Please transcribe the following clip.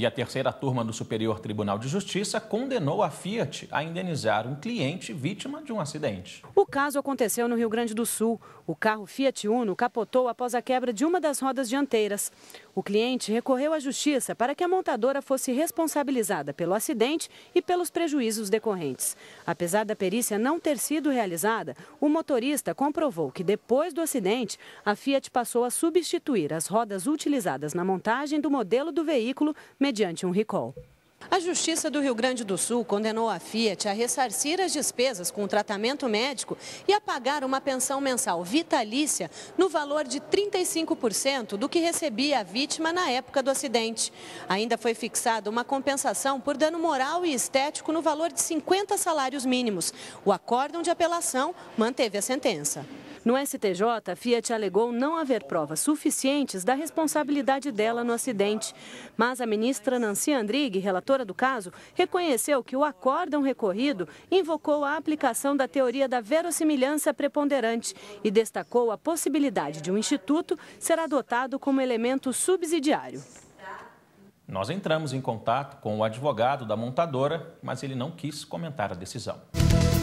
E a terceira turma do Superior Tribunal de Justiça condenou a Fiat a indenizar um cliente vítima de um acidente. O caso aconteceu no Rio Grande do Sul. O carro Fiat Uno capotou após a quebra de uma das rodas dianteiras. O cliente recorreu à justiça para que a montadora fosse responsabilizada pelo acidente e pelos prejuízos decorrentes. Apesar da perícia não ter sido realizada, o motorista comprovou que depois do acidente, a Fiat passou a substituir as rodas utilizadas na montagem do modelo do veículo mediante um recall. A Justiça do Rio Grande do Sul condenou a Fiat a ressarcir as despesas com o tratamento médico e a pagar uma pensão mensal vitalícia no valor de 35% do que recebia a vítima na época do acidente. Ainda foi fixada uma compensação por dano moral e estético no valor de 50 salários mínimos. O acórdão de apelação manteve a sentença. No STJ, a Fiat alegou não haver provas suficientes da responsabilidade dela no acidente. Mas a ministra Nancy Andrighi, relatora do caso, reconheceu que o acórdão recorrido invocou a aplicação da teoria da verossimilhança preponderante e destacou a possibilidade de um instituto ser adotado como elemento subsidiário. Nós entramos em contato com o advogado da montadora, mas ele não quis comentar a decisão.